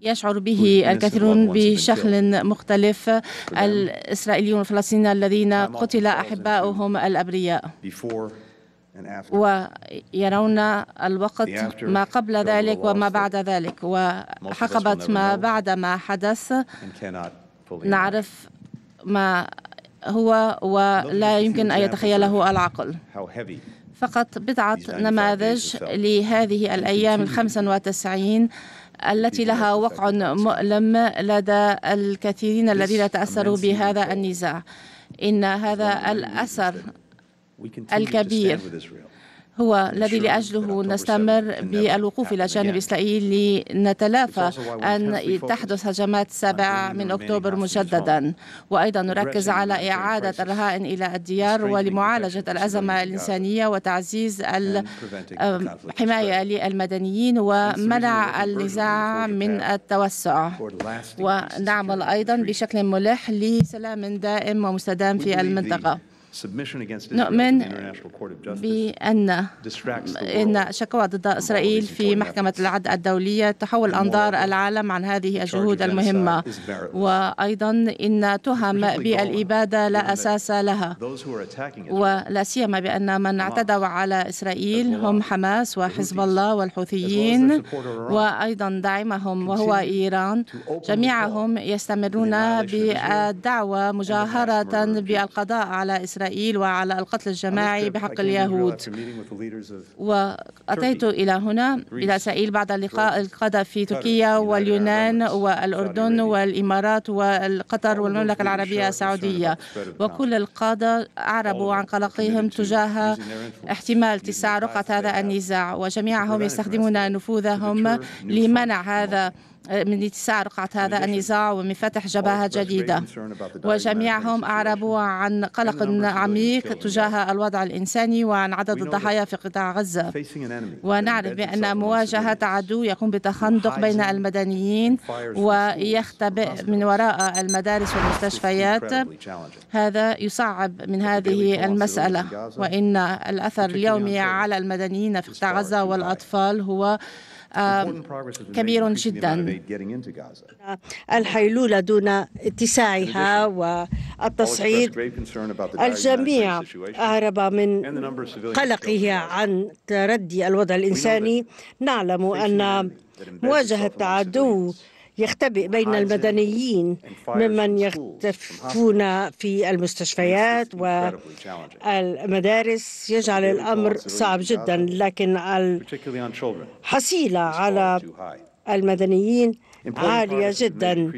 يشعر به الكثيرون بشكل مختلف الإسرائيليون الفلسطينيين الذين قتل أحباؤهم الأبرياء ويرون الوقت ما قبل ذلك وما بعد ذلك وحقبة ما بعد ما حدث نعرف ما هو ولا يمكن أن يتخيله العقل فقط بضعة نماذج لهذه الأيام الخمسة وتسعين التي لها وقع مؤلم لدى الكثيرين الذين تأثروا بهذا النزاع إن هذا الأثر الكبير هو الذي لأجله نستمر بالوقوف إلى جانب يعني. إسرائيل لنتلافى أن تحدث هجمات 7 من أكتوبر مجددا وأيضا نركز على إعادة الرهائن إلى الديار ولمعالجة الأزمة الإنسانية وتعزيز الحماية للمدنيين ومنع النزاع من التوسع ونعمل أيضا بشكل ملح لسلام دائم ومستدام في المنطقة نؤمن بأن إن شكوى ضد إسرائيل في محكمة العدل الدولية تحول أنظار العالم عن هذه الجهود المهمة وأيضا إن تهم بالإبادة لا أساس لها ولا سيما بأن من اعتدوا على إسرائيل هم حماس وحزب الله والحوثيين وأيضا داعمهم وهو إيران جميعهم يستمرون بالدعوة مجاهرة بالقضاء على إسرائيل إسرائيل وعلى القتل الجماعي بحق اليهود وأتيت إلى هنا إلى إسرائيل بعد لقاء القادة في تركيا واليونان والأردن والإمارات وقطر والمملكة العربية السعودية وكل القادة أعربوا عن قلقهم تجاه احتمال اتساع رقعة هذا النزاع وجميعهم يستخدمون نفوذهم لمنع هذا من اتساع رقعة هذا النزاع ومن فتح جبهة جديدة وجميعهم أعربوا عن قلق عميق تجاه الوضع الإنساني وعن عدد الضحايا في قطاع غزة ونعرف بأن مواجهة عدو يقوم بتخندق بين المدنيين ويختبئ من وراء المدارس والمستشفيات هذا يصعب من هذه المسألة وإن الأثر اليومي على المدنيين في قطاع غزة والأطفال هو كبير جدا الحيلولة دون اتساعها والتصعيد الجميع أعرب من قلقه عن تردي الوضع الإنساني نعلم أن مواجهة عدو يختبئ بين المدنيين ممن يختفون في المستشفيات والمدارس يجعل الأمر صعب جدا لكن الحصيلة على المدنيين عالية جدا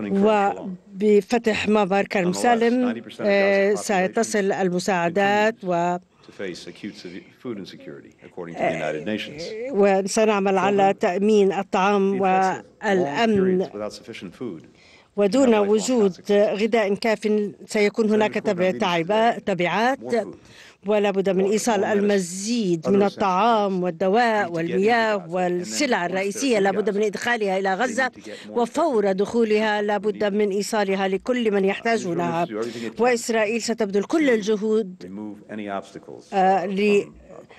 وبفتح معبر كرم سالم آه، سيتصل المساعدات و to face acute food insecurity, according to the eh, United Nations. ونساهم على تأمين الطعام والأمن. Without sufficient food. ودون وجود غذاء كاف سيكون هناك طيب، تبعات ولا بد من ايصال المزيد من الطعام والدواء والمياه والسلع الرئيسيه لا بد من ادخالها الى غزه وفور دخولها لا بد من ايصالها لكل من يحتاجونها واسرائيل ستبذل كل الجهود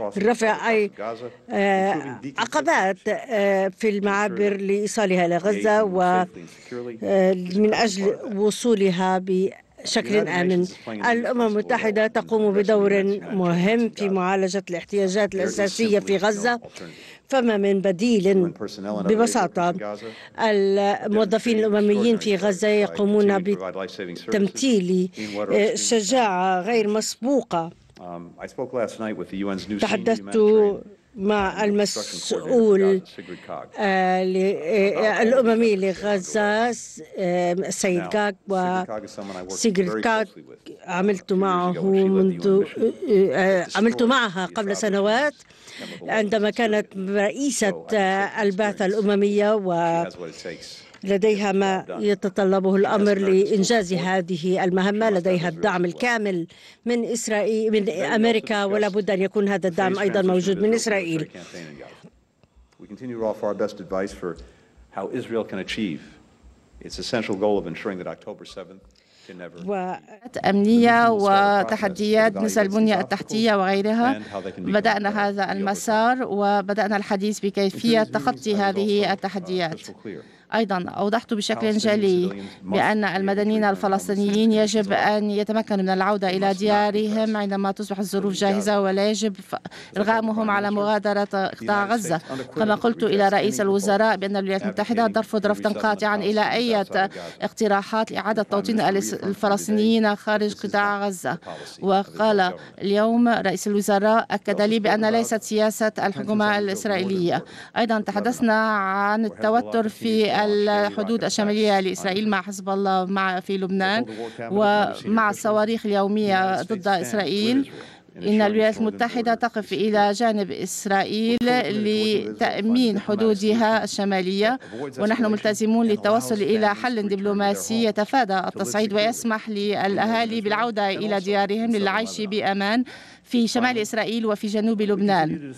رفع أي آه، عقبات آه، في المعابر لإيصالها إلى غزة ومن آه، أجل وصولها بشكل آمن الأمم المتحدة تقوم بدور مهم في معالجة الاحتياجات الأساسية في غزة فما من بديل ببساطة الموظفين الأمميين في غزة يقومون بتمثيل شجاعة غير مسبوقة Um, تحدثت مع uh, المسؤول uh, uh, الأممي لغزة سيد كاك وسيجر كاك عملت معه منذ عملت معها قبل سنوات عندما كانت رئيسة البعثة الأممية و لديها ما يتطلبه الأمر لإنجاز هذه المهمة لديها الدعم الكامل من إسرائيل من أمريكا ولا بد أن يكون هذا الدعم أيضا موجود من إسرائيل how Israel can achieve its essential goal of ensuring that October 7th أمنية وتحديات مثل البنية التحتية وغيرها بدأنا هذا المسار وبدأنا الحديث بكيفية تخطي هذه التحديات أيضا أوضحت بشكل جلي بأن المدنيين الفلسطينيين يجب أن يتمكنوا من العودة إلى ديارهم عندما تصبح الظروف جاهزة ولا يجب إلغامهم على مغادرة قطاع غزة كما قلت إلى رئيس الوزراء بأن الولايات المتحدة ترفض رفضا قاطعا إلى أي اقتراحات لإعادة توطين الفلسطينيين خارج قطاع غزة وقال اليوم رئيس الوزراء أكد لي بأن ليست سياسة الحكومة الإسرائيلية أيضا تحدثنا عن التوتر في الحدود الشمالية لإسرائيل مع حزب الله مع في لبنان ومع الصواريخ اليومية ضد إسرائيل يعني إن الولايات المتحدة تقف إلى جانب إسرائيل لتأمين حدودها الشمالية طيب، ونحن ملتزمون للتوصل إلى حل دبلوماسي يتفادى التصعيد ويسمح للأهالي بالعودة إلى ديارهم للعيش بأمان في شمال طيب. إسرائيل وفي جنوب لبنان طيب،